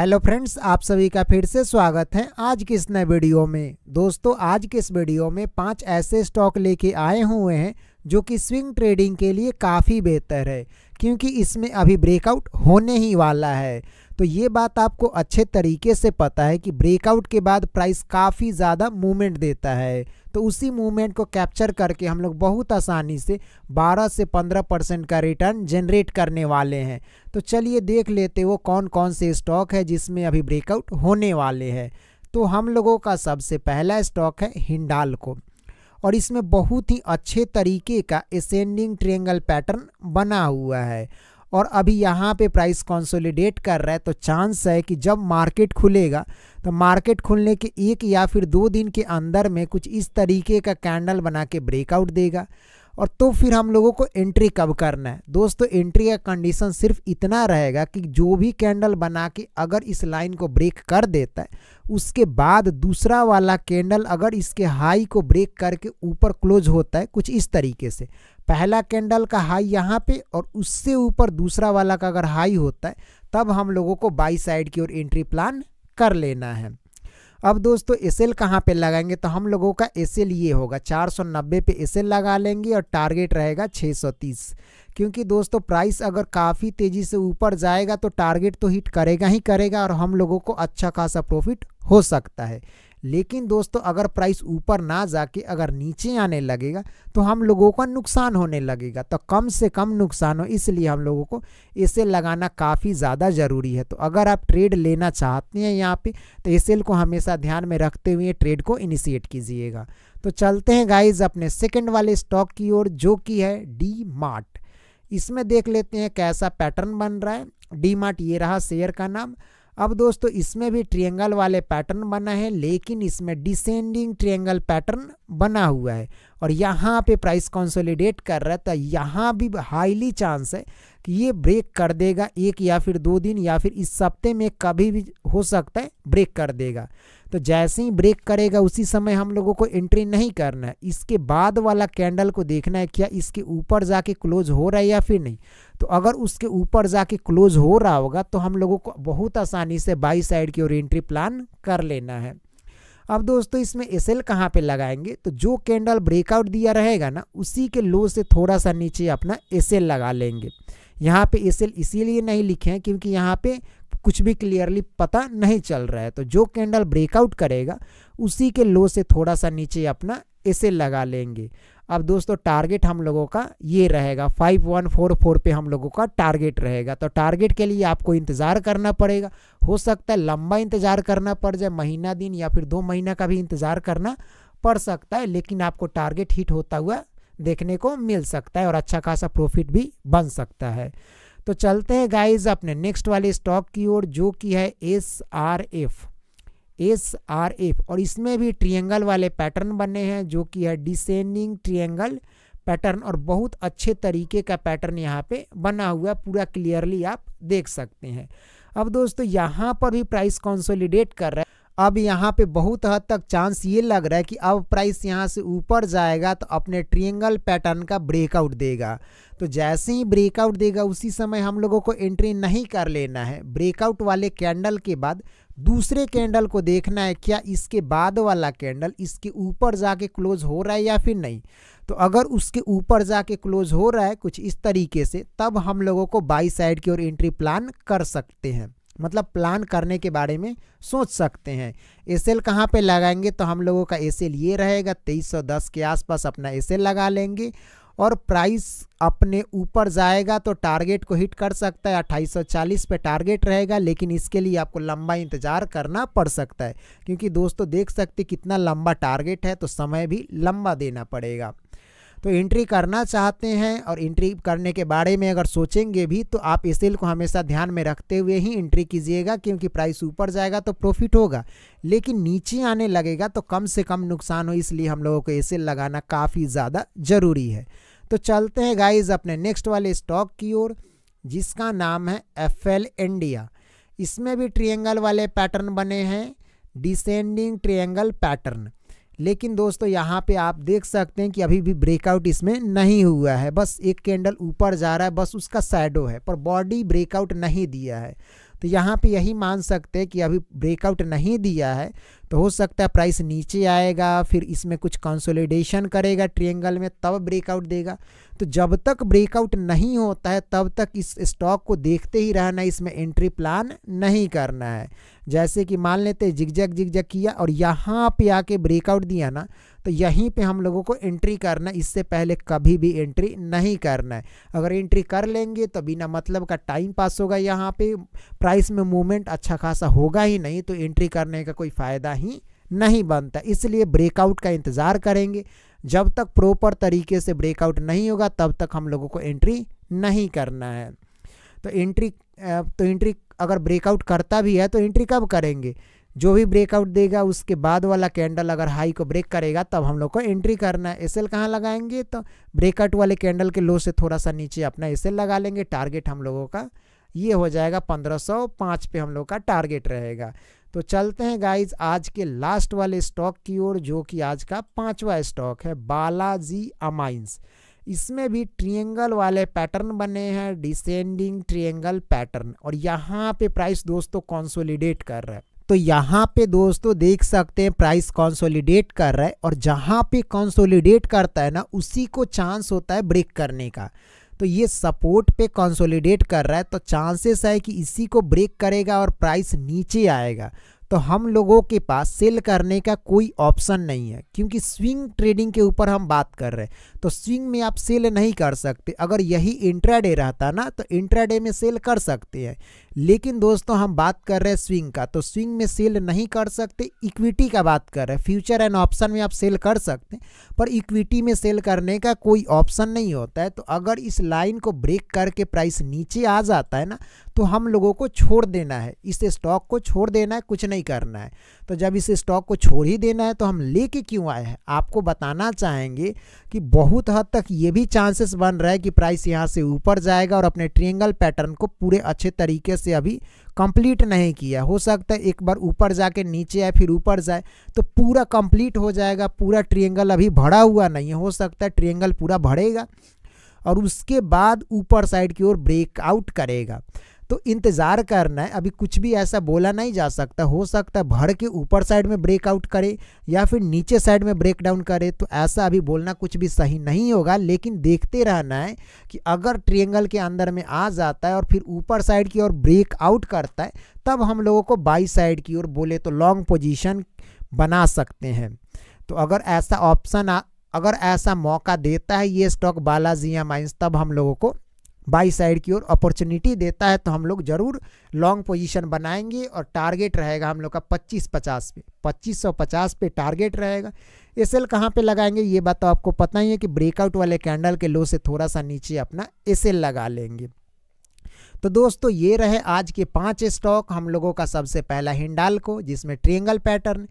hello friends आप सभी का फिर से स्वागत है आज के इस नए वीडियो में दोस्तों आज के इस वीडियो में पांच ऐसे स्टॉक लेके आए हुए हैं जो कि स्विंग ट्रेडिंग के लिए काफ़ी बेहतर है क्योंकि इसमें अभी ब्रेकआउट होने ही वाला है तो ये बात आपको अच्छे तरीके से पता है कि ब्रेकआउट के बाद प्राइस काफ़ी ज़्यादा मूवमेंट देता है तो उसी मूवमेंट को कैप्चर करके हम लोग बहुत आसानी से 12 से 15 परसेंट का रिटर्न जनरेट करने वाले हैं तो चलिए देख लेते वो कौन कौन से स्टॉक है जिसमें अभी ब्रेकआउट होने वाले हैं तो हम लोगों का सबसे पहला स्टॉक है हिंडाल और इसमें बहुत ही अच्छे तरीके का एसेंडिंग ट्रेंगल पैटर्न बना हुआ है और अभी यहाँ पे प्राइस कंसोलिडेट कर रहा है तो चांस है कि जब मार्केट खुलेगा तो मार्केट खुलने के एक या फिर दो दिन के अंदर में कुछ इस तरीके का कैंडल बना के ब्रेकआउट देगा और तो फिर हम लोगों को एंट्री कब करना है दोस्तों एंट्री का कंडीशन सिर्फ इतना रहेगा कि जो भी कैंडल बना के अगर इस लाइन को ब्रेक कर देता है उसके बाद दूसरा वाला कैंडल अगर इसके हाई को ब्रेक करके ऊपर क्लोज होता है कुछ इस तरीके से पहला कैंडल का हाई यहाँ पे और उससे ऊपर दूसरा वाला का अगर हाई होता है तब हम लोगों को बाई साइड की ओर एंट्री प्लान कर लेना है अब दोस्तों एस एल कहाँ पर लगाएंगे तो हम लोगों का एस एल ये होगा 490 पे एस एल लगा लेंगे और टारगेट रहेगा 630 क्योंकि दोस्तों प्राइस अगर काफ़ी तेज़ी से ऊपर जाएगा तो टारगेट तो हिट करेगा ही करेगा और हम लोगों को अच्छा खासा प्रॉफिट हो सकता है लेकिन दोस्तों अगर प्राइस ऊपर ना जाके अगर नीचे आने लगेगा तो हम लोगों का नुकसान होने लगेगा तो कम से कम नुकसान हो इसलिए हम लोगों को इसे लगाना काफ़ी ज़्यादा ज़रूरी है तो अगर आप ट्रेड लेना चाहते हैं यहाँ पे तो इस को हमेशा ध्यान में रखते हुए ट्रेड को इनिशिएट कीजिएगा तो चलते हैं गाइज अपने सेकेंड वाले स्टॉक की ओर जो कि है डी मार्ट इसमें देख लेते हैं कैसा पैटर्न बन रहा है डी मार्ट ये रहा शेयर का नाम अब दोस्तों इसमें भी ट्रिएंगल वाले पैटर्न बना है लेकिन इसमें डिसेंडिंग ट्रिएंगल पैटर्न बना हुआ है और यहाँ पे प्राइस कंसोलिडेट कर रहा है तो यहाँ भी हाईली चांस है कि ये ब्रेक कर देगा एक या फिर दो दिन या फिर इस सप्ते में कभी भी हो सकता है ब्रेक कर देगा तो जैसे ही ब्रेक करेगा उसी समय हम लोगों को एंट्री नहीं करना है इसके बाद वाला कैंडल को देखना है क्या इसके ऊपर जाके क्लोज हो रहा है या फिर नहीं तो अगर उसके ऊपर जाके क्लोज हो रहा होगा तो हम लोगों को बहुत आसानी से बाई साइड की ओर एंट्री प्लान कर लेना है अब दोस्तों इसमें एस एल कहाँ पर लगाएंगे तो जो कैंडल ब्रेकआउट दिया रहेगा ना उसी के लो से थोड़ा सा नीचे अपना एस एल लगा लेंगे यहाँ पे एस इसीलिए नहीं लिखे हैं क्योंकि यहाँ पे कुछ भी क्लियरली पता नहीं चल रहा है तो जो कैंडल ब्रेकआउट करेगा उसी के लो से थोड़ा सा नीचे अपना एस लगा लेंगे अब दोस्तों टारगेट हम लोगों का ये रहेगा फाइव वन फोर फोर पे हम लोगों का टारगेट रहेगा तो टारगेट के लिए आपको इंतज़ार करना पड़ेगा हो सकता है लंबा इंतज़ार करना पड़ जाए महीना दिन या फिर दो महीना का भी इंतज़ार करना पड़ सकता है लेकिन आपको टारगेट हिट होता हुआ देखने को मिल सकता है और अच्छा खासा प्रॉफिट भी बन सकता है तो चलते हैं गाइज अपने नेक्स्ट वाले स्टॉक की ओर जो कि है S R F S R F और इसमें भी ट्रिएंगल वाले पैटर्न बने हैं जो कि है डिसेंडिंग ट्रिएंगल पैटर्न और बहुत अच्छे तरीके का पैटर्न यहाँ पे बना हुआ है पूरा क्लियरली आप देख सकते हैं अब दोस्तों यहाँ पर भी प्राइस कॉन्सोलिडेट कर रहा है अब यहाँ पे बहुत हद तक चांस ये लग रहा है कि अब प्राइस यहाँ से ऊपर जाएगा तो अपने ट्रिएंगल पैटर्न का ब्रेकआउट देगा तो जैसे ही ब्रेकआउट देगा उसी समय हम लोगों को एंट्री नहीं कर लेना है ब्रेकआउट वाले कैंडल के बाद दूसरे कैंडल को देखना है क्या इसके बाद वाला कैंडल इसके ऊपर जाके क्लोज हो रहा है या फिर नहीं तो अगर उसके ऊपर जाके क्लोज हो रहा है कुछ इस तरीके से तब हम लोगों को बाई साइड की ओर एंट्री प्लान कर सकते हैं मतलब प्लान करने के बारे में सोच सकते हैं एस एल कहाँ पर लगाएंगे तो हम लोगों का एस एल ये रहेगा तेईस सौ दस के आसपास अपना एस एल लगा लेंगे और प्राइस अपने ऊपर जाएगा तो टारगेट को हिट कर सकता है 2840 पे टारगेट रहेगा लेकिन इसके लिए आपको लंबा इंतज़ार करना पड़ सकता है क्योंकि दोस्तों देख सकते कितना लंबा टारगेट है तो समय भी लंबा देना पड़ेगा तो एंट्री करना चाहते हैं और एंट्री करने के बारे में अगर सोचेंगे भी तो आप इस सेल को हमेशा ध्यान में रखते हुए ही एंट्री कीजिएगा क्योंकि प्राइस ऊपर जाएगा तो प्रॉफिट होगा लेकिन नीचे आने लगेगा तो कम से कम नुकसान हो इसलिए हम लोगों को एसेल लगाना काफ़ी ज़्यादा ज़रूरी है तो चलते हैं गाइज अपने नेक्स्ट वाले स्टॉक की ओर जिसका नाम है एफ इंडिया इसमें भी ट्रियंगल वाले पैटर्न बने हैं डिसेंडिंग ट्रियंगल पैटर्न लेकिन दोस्तों यहाँ पे आप देख सकते हैं कि अभी भी ब्रेकआउट इसमें नहीं हुआ है बस एक कैंडल ऊपर जा रहा है बस उसका साइडो है पर बॉडी ब्रेकआउट नहीं दिया है तो यहाँ पे यही मान सकते हैं कि अभी ब्रेकआउट नहीं दिया है तो हो सकता है प्राइस नीचे आएगा फिर इसमें कुछ कंसोलिडेशन करेगा ट्रिएंगल में तब ब्रेकआउट देगा तो जब तक ब्रेकआउट नहीं होता है तब तक इस स्टॉक को देखते ही रहना इसमें एंट्री प्लान नहीं करना है जैसे कि मान लेते जिगजग जिगजग किया और यहाँ पे आके ब्रेकआउट दिया ना तो यहीं पे हम लोगों को एंट्री करना इससे पहले कभी भी एंट्री नहीं करना है अगर एंट्री कर लेंगे तो बिना मतलब का टाइम पास होगा यहाँ पे प्राइस में मूवमेंट अच्छा खासा होगा ही नहीं तो एंट्री करने का कोई फ़ायदा ही नहीं बनता इसलिए ब्रेकआउट का इंतज़ार करेंगे जब तक प्रॉपर तरीके से ब्रेकआउट नहीं होगा तब तक हम लोगों को एंट्री नहीं करना है तो एंट्री तो एंट्री अगर ब्रेकआउट करता भी है तो एंट्री कब करेंगे जो भी ब्रेकआउट देगा उसके बाद वाला कैंडल अगर हाई को ब्रेक करेगा तब हम लोग को एंट्री करना है एस एल कहाँ लगाएंगे तो ब्रेकआउट वाले कैंडल के लो से थोड़ा सा नीचे अपना एस एल लगा लेंगे टारगेट हम लोगों का ये हो जाएगा 1505 पे हम लोग का टारगेट रहेगा तो चलते हैं गाइज आज के लास्ट वाले स्टॉक की ओर जो कि आज का पांचवा स्टॉक है बालाजी अमाइंस इसमें भी ट्रिएंगल वाले पैटर्न बने हैं डिसेंडिंग ट्रिएंगल पैटर्न और यहाँ पे प्राइस दोस्तों कंसोलिडेट कर रहा है तो यहाँ पे दोस्तों देख सकते हैं प्राइस कंसोलिडेट कर रहा है और जहाँ पे कंसोलिडेट करता है ना उसी को चांस होता है ब्रेक करने का तो ये सपोर्ट पे कंसोलिडेट कर रहा है तो चांसेस है कि इसी को ब्रेक करेगा और प्राइस नीचे आएगा तो हम लोगों के पास सेल करने का कोई ऑप्शन नहीं है क्योंकि स्विंग ट्रेडिंग के ऊपर हम बात कर रहे हैं तो स्विंग में आप सेल नहीं कर सकते अगर यही इंट्राडे रहता ना तो इंट्राडे में सेल कर सकते हैं लेकिन दोस्तों हम बात कर रहे हैं स्विंग का तो स्विंग में सेल नहीं कर सकते इक्विटी का बात कर रहे हैं फ्यूचर एंड ऑप्शन में आप सेल कर सकते हैं पर इक्विटी में सेल करने का कोई ऑप्शन नहीं होता है तो अगर इस लाइन को ब्रेक करके प्राइस नीचे आ जाता है ना तो हम लोगों को छोड़ देना है इस स्टॉक को छोड़ देना है कुछ नहीं करना है तो जब इस स्टॉक को छोड़ ही देना है तो हम ले क्यों आए हैं आपको बताना चाहेंगे कि बहुत हद तक ये भी चांसेस बन रहा है कि प्राइस यहाँ से ऊपर जाएगा और अपने ट्रियंगल पैटर्न को पूरे अच्छे तरीके से अभी कंप्लीट नहीं किया हो सकता है एक बार ऊपर जाके नीचे आए फिर ऊपर जाए तो पूरा कंप्लीट हो जाएगा पूरा ट्रिएंगल अभी भरा हुआ नहीं है हो सकता है ट्रिएंगल पूरा भरेगा और उसके बाद ऊपर साइड की ओर ब्रेकआउट करेगा तो इंतज़ार करना है अभी कुछ भी ऐसा बोला नहीं जा सकता हो सकता है भर के ऊपर साइड में ब्रेकआउट करे या फिर नीचे साइड में ब्रेक डाउन करे तो ऐसा अभी बोलना कुछ भी सही नहीं होगा लेकिन देखते रहना है कि अगर ट्रेंगल के अंदर में आ जाता है और फिर ऊपर साइड की ओर ब्रेकआउट करता है तब हम लोगों को बाई साइड की ओर बोले तो लॉन्ग पोजिशन बना सकते हैं तो अगर ऐसा ऑप्शन अगर ऐसा मौका देता है ये स्टॉक बालाजी या माइंस तब हम लोगों को बाई साइड की ओर अपॉर्चुनिटी देता है तो हम लोग जरूर लॉन्ग पोजीशन बनाएंगे और टारगेट रहेगा हम लोग का 25 50 पे 2550 पे टारगेट रहेगा एस एल कहाँ पर लगाएंगे ये बात तो आपको पता ही है कि ब्रेकआउट वाले कैंडल के लो से थोड़ा सा नीचे अपना एस एल लगा लेंगे तो दोस्तों ये रहे आज के पांच स्टॉक हम लोगों का सबसे पहला हिंडाल को जिसमें triangle pattern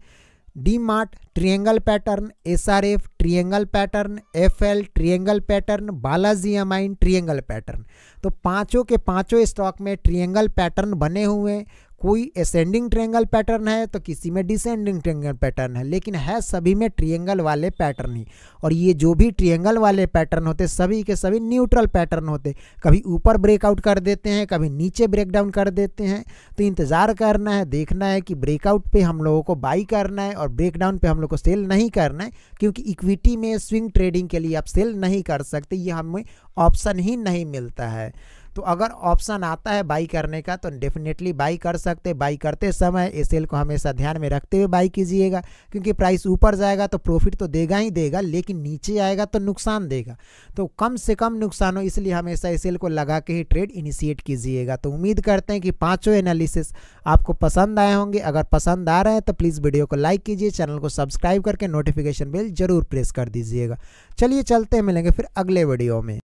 DMart triangle pattern S R F triangle pattern F L triangle pattern Balaji आइन ट्रिएंगल पैटर्न तो पांचों के पांचों स्टॉक में ट्रिएंगल पैटर्न बने हुए हैं कोई असेंडिंग ट्रेंगल पैटर्न है तो किसी में डिसेंडिंग ट्रेंगल पैटर्न है लेकिन है सभी में ट्रिएंगल वाले पैटर्न ही और ये जो भी ट्रिएंगल वाले पैटर्न होते सभी के सभी न्यूट्रल पैटर्न होते कभी ऊपर ब्रेकआउट कर देते हैं कभी नीचे ब्रेकडाउन कर देते हैं तो इंतज़ार करना है देखना है कि ब्रेकआउट पर हम लोगों को बाई करना है और ब्रेकडाउन पर हम लोग को सेल नहीं करना है क्योंकि इक्विटी में स्विंग ट्रेडिंग के लिए आप सेल नहीं कर सकते ये हमें ऑप्शन ही नहीं मिलता है तो अगर ऑप्शन आता है बाई करने का तो डेफिनेटली बाई कर सकते बाई करते समय सेल को हमेशा ध्यान में रखते हुए बाई कीजिएगा क्योंकि प्राइस ऊपर जाएगा तो प्रॉफिट तो देगा ही देगा लेकिन नीचे आएगा तो नुकसान देगा तो कम से कम नुकसान हो इसलिए हमेशा सेल को लगा के ही ट्रेड इनिशिएट कीजिएगा तो उम्मीद करते हैं कि पाँचों एनालिसिस आपको पसंद आए होंगे अगर पसंद आ रहे हैं तो प्लीज़ वीडियो को लाइक कीजिए चैनल को सब्सक्राइब करके नोटिफिकेशन बेल जरूर प्रेस कर दीजिएगा चलिए चलते हैं मिलेंगे फिर अगले वीडियो में